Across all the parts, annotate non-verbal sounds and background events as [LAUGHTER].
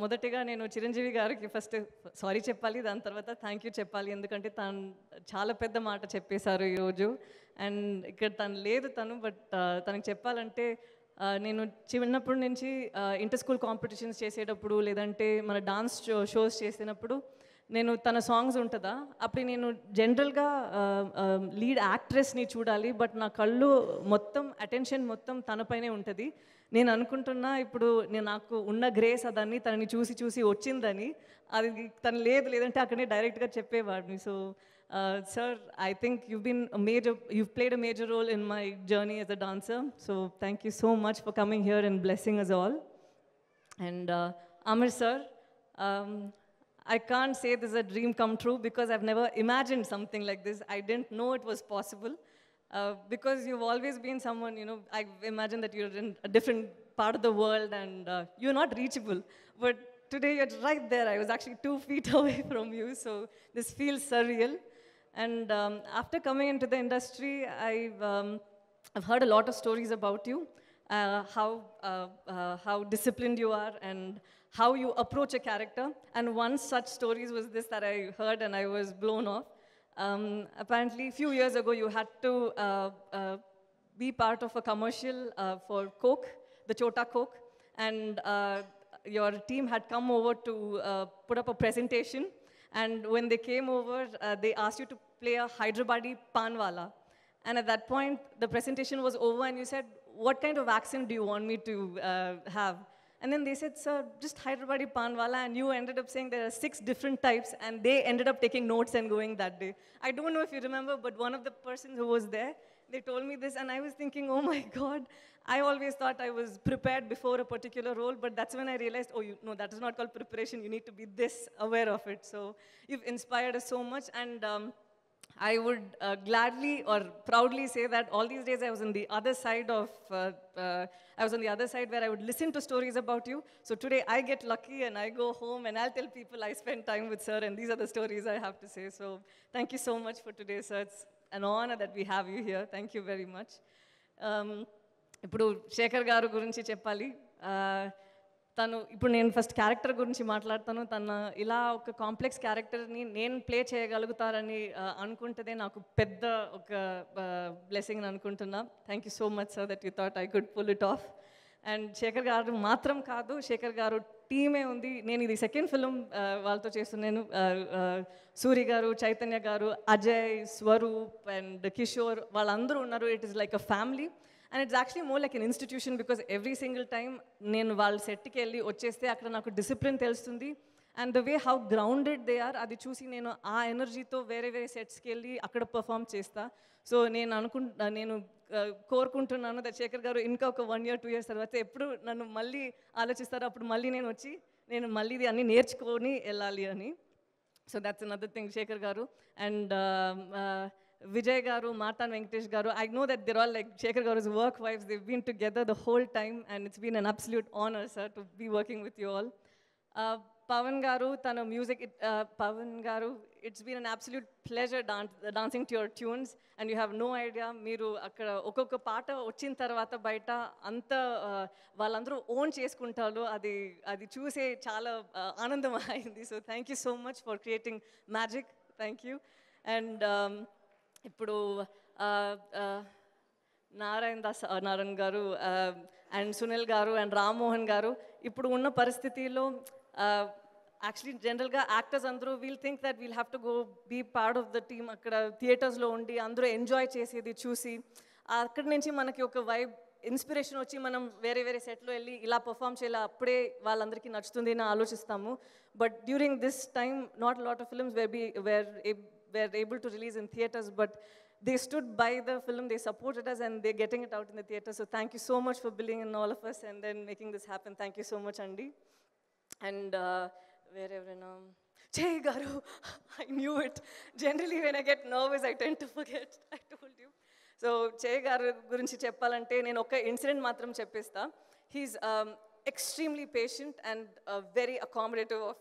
మొదటిగా నేను చిరంజీవి గారికి ఫస్ట్ సారీ చెప్పాలి దాని తర్వాత థ్యాంక్ యూ చెప్పాలి ఎందుకంటే తను చాలా పెద్ద మాట చెప్పేశారు ఈరోజు అండ్ ఇక్కడ తను లేదు తను బట్ తనకు చెప్పాలంటే నేను చిన్నప్పటి నుంచి ఇంటర్ స్కూల్ కాంపిటీషన్స్ చేసేటప్పుడు లేదంటే మన డాన్స్ షో షోస్ చేసినప్పుడు నేను తన సాంగ్స్ ఉంటుందా అప్పుడు నేను జనరల్గా లీడ్ యాక్ట్రెస్ని చూడాలి బట్ నా కళ్ళు మొత్తం అటెన్షన్ మొత్తం తనపైనే ఉంటుంది నేను అనుకుంటున్నా ఇప్పుడు నేను నాకు ఉన్న గ్రేస్ అదాన్ని తనని చూసి చూసి వచ్చిందని అది తను లేదు లేదంటే అక్కడనే డైరెక్ట్గా చెప్పేవాడిని so sir I think you been major you played a major role in my journey as a dancer so thank you so much for coming here and blessing us all and Amar sir I can't say this is a dream come true because I've never imagined something like this. I didn't know it was possible uh, because you've always been someone, you know, I imagine that you're in a different part of the world and uh, you're not reachable. But today you're right there. I was actually two feet [LAUGHS] away from you, so this feels surreal. And um, after coming into the industry, I've, um, I've heard a lot of stories about you uh, how, uh, uh, how disciplined you are and how you approach a character. And one such stories was this that I heard and I was blown off. Um, apparently, a few years ago, you had to uh, uh, be part of a commercial uh, for Coke, the Chota Coke, and your team had come over to put up a presentation. And when they came over, they asked you to play a Hyderabadi Panwala. And at that point, the presentation was over and you said, what kind of accent do you want me to uh, have? And then they said, sir, just Hyderabadi Panwala. And you ended up saying there are six different types. And they ended up taking notes and going that day. I don't know if you remember, but one of the persons who was there, they told me this. And I was thinking, oh my God, I always thought I was prepared before a particular role. But that's when I realized, oh, you, no, that is not called preparation. You need to be this aware of it. So you've inspired us so much. And um, I would uh, gladly or proudly say that all these days I was on the other side of, uh, uh, I was on the other side where I would listen to stories about you. So today I get lucky and I go home and I'll tell people I spent time with sir and these are the stories I have to say. So thank you so much for today, sir. It's an honor that we have you here. Thank you very much. Um, ఇప్పుడు తను ఇప్పుడు నేను first character గురించి మాట్లాడతాను తను ఇలా ఒక complex క్యారెక్టర్ని నేను ప్లే చేయగలుగుతారని అనుకుంటేనే నాకు పెద్ద ఒక బ్లెస్సింగ్ అనుకుంటున్నా thank you so much sir that you thought I could pull it off and Shekhar garu మాత్రం కాదు శేఖర్ గారు టీమే ఉంది నేను ఇది సెకండ్ ఫిలిం వాళ్ళతో చేస్తున్నాను సూరి గారు చైతన్య గారు అజయ్ స్వరూప్ అండ్ కిషోర్ వాళ్ళందరూ ఉన్నారు it is like a family and it's actually more like an institution because every single time నేను వాళ్ళ సెట్కి వెళ్ళి వచ్చేస్తే అక్కడ నాకు డిసిప్లిన్ తెలుస్తుంది and the way how grounded they are అది చూసి నేను ఆ ఎనర్జీతో వేరే వేరే సెట్స్కి వెళ్ళి అక్కడ పర్ఫామ్ చేస్తా సో నేను అనుకు నేను కోరుకుంటున్నాను శేఖర్ గారు ఇంకా ఒక వన్ ఇయర్ టూ ఇయర్స్ తర్వాత ఎప్పుడు నన్ను మళ్ళీ ఆలోచిస్తారు అప్పుడు మళ్ళీ నేను వచ్చి నేను మళ్ళీ ఇది అన్నీ నేర్చుకొని వెళ్ళాలి అని so that's another thing Shekhar garu and Vijay garu మాతాన్ Venkatesh garu I know that they're all like Shekhar garu is work wife they've been together the whole time and it's been an absolute honour sir to be working with you all Pawan garu తన music Pawan garu it's been an absolute pleasure dance dancing to your tunes and you have no idea మీరు అక్కడ ఒక్కొక్క పాట వచ్చిన తర్వాత బయట అంత uh, వాళ్ళందరూ ఓన్ చేసుకుంటారు అది అది చూసే చాలా uh, ఆనందం [LAUGHS] అయింది so thank you so much for creating magic thank you and ఇప్పుడు నారాయణ దాస్ నారాయణ గారు అండ్ సునీల్ గారు అండ్ రామ్మోహన్ గారు ఇప్పుడు ఉన్న పరిస్థితిలో యాక్చువల్లీ జనరల్గా యాక్టర్స్ అందరూ we'll think that we'll have to go be part of the team అక్కడ థియేటర్స్లో ఉండి అందరూ ఎంజాయ్ చేసేది చూసి అక్కడి నుంచి మనకి ఒక వైబ్ ఇన్స్పిరేషన్ వచ్చి మనం వేరే వేరే సెట్లో వెళ్ళి ఇలా పర్ఫామ్ చేయాలి అప్పుడే వాళ్ళందరికీ నచ్చుతుంది అని ఆలోచిస్తాము but during this time not lot of films where be where were able to release in theaters, but they stood by the film, they supported us, and they're getting it out in the theater. So thank you so much for believing in all of us and then making this happen. Thank you so much, Andy. And uh, wherever, you um, know, Jay Garu, [LAUGHS] I knew it. Generally, when I get nervous, I tend to forget. [LAUGHS] I told you. So Chay గారి గురించి okay, incident. Matram మాత్రం he's um. Extremely patient and very accommodative of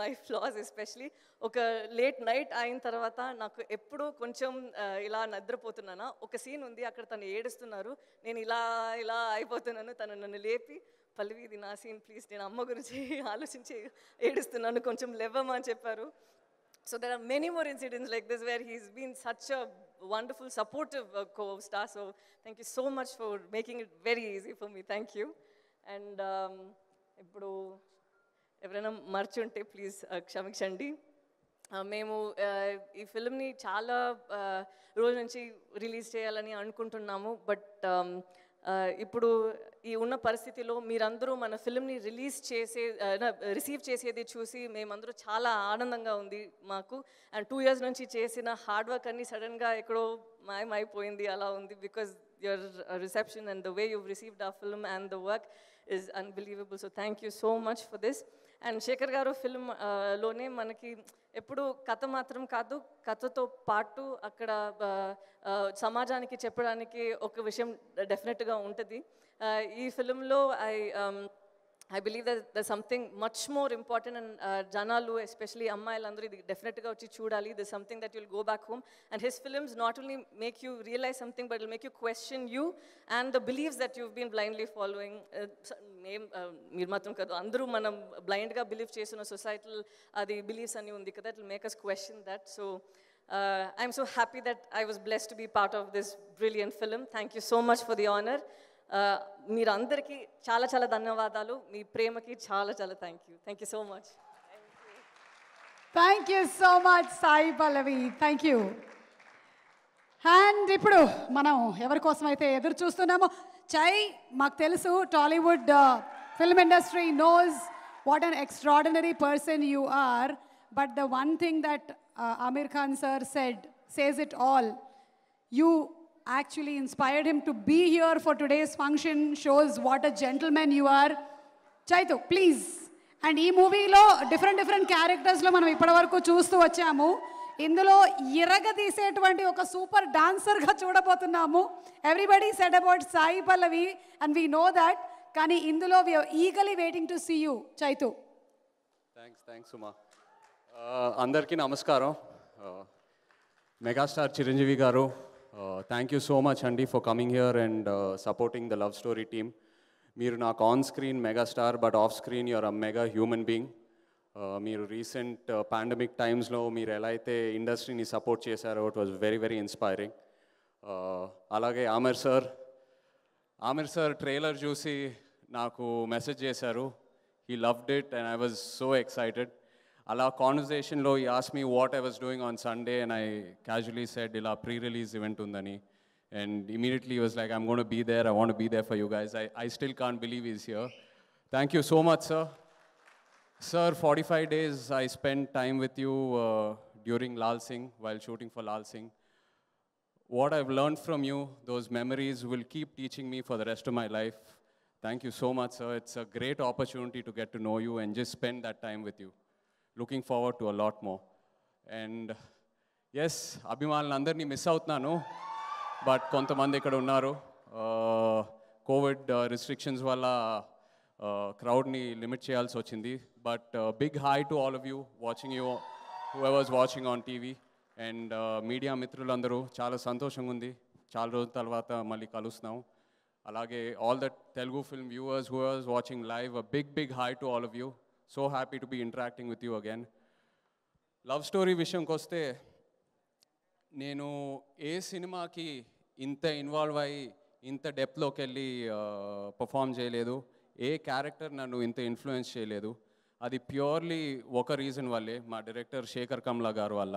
my flaws especially ఒక late night అయిన తర్వాత నాకు ఎప్పుడూ కొంచెం uh, ఇలా నిద్రపోతున్నానా ఒక సీన్ ఉంది అక్కడ తను ఏడుస్తున్నారు నేను ఇలా ఇలా అయిపోతున్నాను తను నన్ను లేపి పల్లవి ఇది నా సీన్ ప్లీజ్ నేను అమ్మ గురించి [LAUGHS] ఆలోచించి ఏడుస్తున్నాను కొంచెం లెవ్వమని చెప్పారు so there are many more incidents like this where he's been such a wonderful supportive co-star so thank you so much for making it very easy for me thank you and um, ఇప్పుడు ఎవరైనా మర్చి ఉంటే please uh, క్షమించండి uh, మేము uh, ఈ ఫిల్మ్ని చాలా రోజు నుంచి రిలీజ్ చేయాలని అనుకుంటున్నాము బట్ um, ఇప్పుడు ఈ ఉన్న పరిస్థితిలో మీరందరూ మన ఫిల్మ్ని రిలీజ్ చేసే రిసీవ్ చేసేది చూసి మేమందరూ చాలా ఆనందంగా ఉంది మాకు అండ్ టూ ఇయర్స్ నుంచి చేసిన హార్డ్ వర్క్ అన్నీ సడన్గా ఎక్కడో మాయమైపోయింది అలా ఉంది because your reception and the way you received a film and the work is unbelievable so thank you so much for this and Shekhar garu film uh, లోనే మనకి ఎప్పుడు కథ మాత్రం కాదు కథతో పాటు అక్కడ uh, uh, సమాజానికి చెప్పడానికి ఒక విషయం డెఫినెట్గా ఉంటుంది ఈ ఫిలింలో I I believe the something much more important and జనాలు ఎస్పెషలీ అమ్మాయిలందరూ ఇది డెఫినెట్గా వచ్చి చూడాలి the something that will go back home and his films not only make you realise something but will make you question you and the beliefs that you been blindly following మేం మీరు మాత్రం కాదు అందరూ మనం బ్లైండ్గా బిలీవ్ చేసిన societal అది believes అని ఉంది కదా it will make us question that so I'm so happy that I was blessed to be part of this brilliant film thank you so much for the honour మీరు అందరికీ చాలా చాలా ధన్యవాదాలు మీ ప్రేమకి చాలా చాలా thank you thank you so much thank you so much Sai Pallavi thank you and ఇప్పుడు మనం ఎవరి కోసం అయితే ఎదురు చూస్తున్నామో చై మాకు తెలుసు Tollywood film industry knows what an extraordinary person you are but the one thing that Aamir Khan sir said says it all you actually inspired him to be here for today's function shows what a gentleman you are Chaito, please and ఈ మూవీలో different different క్యారెక్టర్స్లో మనం ఇప్పటివరకు చూస్తూ వచ్చాము ఇందులో ఇరగదీసేటువంటి ఒక super డాన్సర్గా చూడబోతున్నాము everybody set about Sai Pallavi and we know that కానీ ఇందులో we eagerly waiting to see you Chaitu thanks thanks Suma అందరికీ నమస్కారం megastar uh, Chiranjeevi garu thank you so much అండి for coming here and supporting the love story team మీరు నాకు on screen megastar but off screen you're a mega human being మీరు recent pandemic టైమ్స్లో మీరు ఎలా అయితే ఇండస్ట్రీని సపోర్ట్ చేశారో it was very very inspiring అలాగే Aamir sir Aamir sir trailer చూసి నాకు మెసేజ్ చేశారు he loved it and I was so excited అలా కాన్వర్జేషన్లో ఈ ఆస్ me what I was doing on Sunday and I casually said ఇలా ప్రీ రిలీజ్ ఈవెంట్ ఉందని and immediately was like I'm gonna be there I want be there for you guys I I still can't believe is not thank you so much sir sir forty five days I spend time with you during Lal Singh while shooting for Lal Singh what I've learned from you, those memories will keep teaching me for the rest of my life. Thank you so much, sir. It's a great opportunity to get to know you and just spend that time with you. Looking forward to a lot and yes అభిమానులు అందరినీ miss అవుతున్నాను but కొంతమంది ఇక్కడ ఉన్నారు Covid uh, restrictions uh, వల్ల క్రౌడ్ని uh, limit చేయాల్సి వచ్చింది but big hi to all of you watching you whoever's watching on TV and media మిత్రులందరూ చాలా సంతోషంగా ఉంది చాలా రోజుల తర్వాత మళ్ళీ కలుస్తున్నాం అలాగే all the Telugu film viewers whoever's watching live big big hi to all of you so happy to be interacting with you again love story విషయంకి వస్తే నేను ఏ సినిమాకి ఇంత ఇన్వాల్వ్ అయ్యి ఇంత డెప్త్లోకి వెళ్ళి పర్ఫామ్ చేయలేదు ఏ క్యారెక్టర్ నన్ను ఇంత ఇన్ఫ్లుయెన్స్ చేయలేదు అది ప్యూర్లీ ఒక రీజన్ వల్లే మా డైరెక్టర్ శేఖర్ కమ్లా గారు వల్ల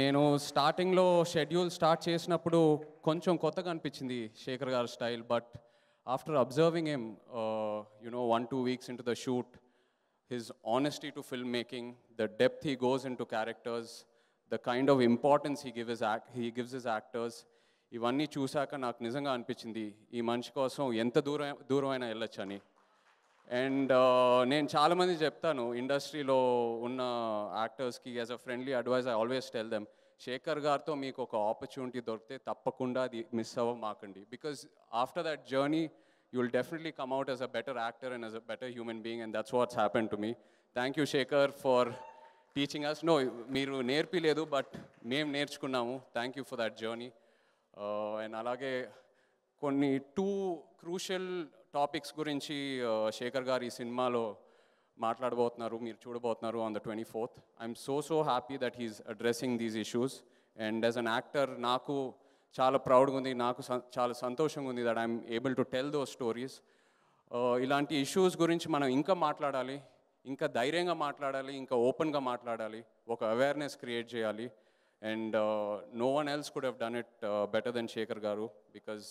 నేను స్టార్టింగ్లో షెడ్యూల్ స్టార్ట్ చేసినప్పుడు కొంచెం కొత్తగా అనిపించింది Shekhar garu style but after observing him, uh, you know, one, two weeks into the shoot, his honesty to filmmaking, the depth he goes into characters, the kind of importance he, give his act, he gives his actors, ivanni chusaka nak nizanga anpichindi, ee manchi kosam enta dooramaina chani, And nen chaala mandi industry lo unna actors ki as a friendly advice I always tell them, Shekhar గారితో మీకు ఒక opportunity దొరికితే తప్పకుండా అది miss అవ్వమాకండి because after that journey you will definitely come out as a better actor and as a better human being and that's what's happen to me thank you Shekhar for teaching us no మీరు నేర్పిలేదు but మేము నేర్చుకున్నాము thank you for that journey and అలాగే కొన్ని two crucial topics గురించి uh, Shekhar garu ఈ సినిమాలో మాట్లాడబోతున్నారు మీరు చూడబోతున్నారు on the twenty fourth I'm so so happy that he's addressing these issues and as an actor నాకు చాలా ప్రౌడ్గా ఉంది నాకు చాలా సంతోషంగా ఉంది that I'm able to tell those stories ఇలాంటి ఇష్యూస్ గురించి మనం ఇంకా మాట్లాడాలి ఇంకా ధైర్యంగా మాట్లాడాలి ఇంకా ఓపెన్గా మాట్లాడాలి ఒక అవేర్నెస్ క్రియేట్ చేయాలి and no one else could have done it better than Shekhar garu because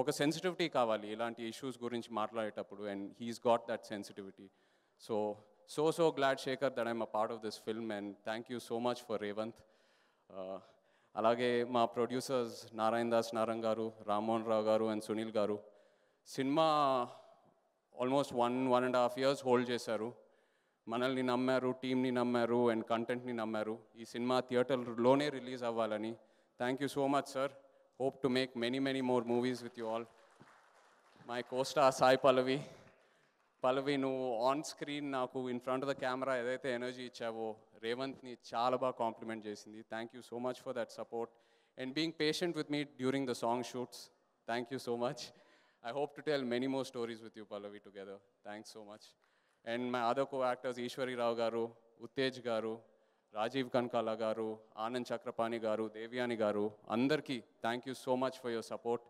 ఒక సెన్సిటివిటీ కావాలి ఇలాంటి ఇష్యూస్ గురించి మాట్లాడేటప్పుడు and he's got that sensitivity So, so, so glad, Shaker, that I'm a part of this film, and thank you so much for Revanth. Uh, alage, my producers, Narayandas Narangaru, Ramon Ragaru, and Sunil Garu. Cinema, almost one, one and a half years, hold jesaru. Manali ni nammaru, team ni nammaru, and content ni nammaru. This cinema theater lone release avalani. Thank you so much, sir. Hope to make many, many more movies with you all. My co-star, Sai Pallavi. Pallavi నువ్వు on screen నాకు in front of the camera ఏదైతే energy ఇచ్చావో రేవంత్ని చాలా బాగా compliment చేసింది thank you so much for that support and being patient with me during the song shoots thank you so much I hope to tell many more stories with you Pallavi together thanks so much and my other co-actors Rao garu Uttej గారు రాజీవ్ కనకాల గారు ఆనంద్ చక్రపాణి గారు దేవ్యాని గారు అందరికీ thank you so much for your support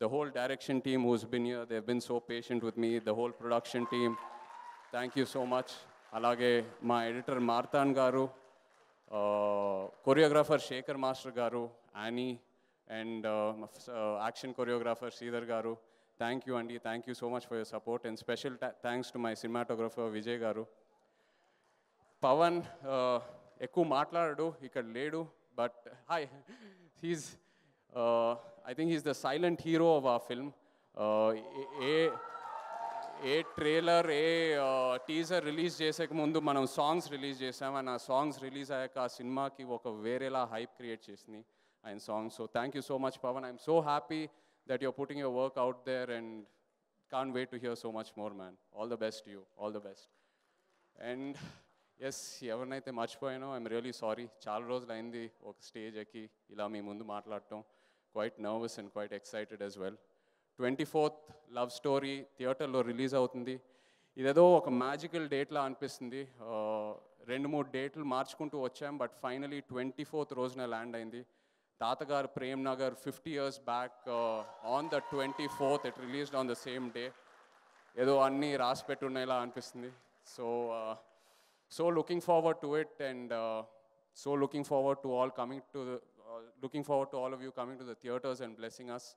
the whole direction team who's been here, they've been so patient with me, the whole production team, thank you so much. Alage, my editor Marthan Garu, uh, choreographer Shaker Master Garu, Annie, and uh, uh, action choreographer Sridhar Garu, thank you Andy, thank you so much for your support, and special thanks to my cinematographer Vijay Garu. Pavan, uh, Eku Matlaradu, he can ledu, but hi, [LAUGHS] he's... I think is the silent hero of a film a a trailer a teaser release చేసేక ముందు మనం songs release చేసాం and ఆ songs release అయ్యాక ఆ సినిమాకి ఒక వేరేలా హైప్ క్రియేట్ చేసింది ఆయన songs so thank you so much Pawan I'm so happy that you're putting your work out there and can't wait to hear so much more man all the best you all the best and yes ఎవరినైతే మర్చిపోయానో I'm really sorry చాలా రోజులు అయింది ఒక stage ఎక్కి ఇలా మీ ముందు మాట్లాడటం quite nervous and quite excited as well twenty fourth love story థియేటర్లో రిలీజ్ అవుతుంది ఇదేదో ఒక మ్యాజికల్ డేట్లా అనిపిస్తుంది రెండు మూడు డేట్లు మార్చుకుంటూ వచ్చాం బట్ ఫైనలీ ట్వంటీ ఫోర్త్ రోజున ల్యాండ్ అయింది తాతగారు Prem Nagar fifty years back on the twenty fourth it released on the same day ఏదో అన్నీ రాసి పెట్టున్నాయిలా అనిపిస్తుంది so so looking forward to it and so looking forward to all coming to looking forward to all of you coming to the theaters and blessing us.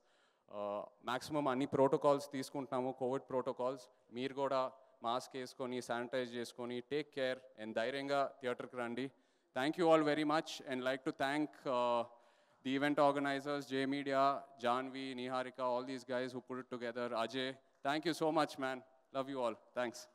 Uh, maximum any protocols, these kuntamu, COVID protocols, Mirgoda, mask eskoni, sanitize eskoni, take care, and Dairenga, theater grandi. Thank you all very much, and like to thank uh, the event organizers, J Media, Janvi, Niharika, all these guys who put it together, Ajay. Thank you so much, man. Love you all. Thanks.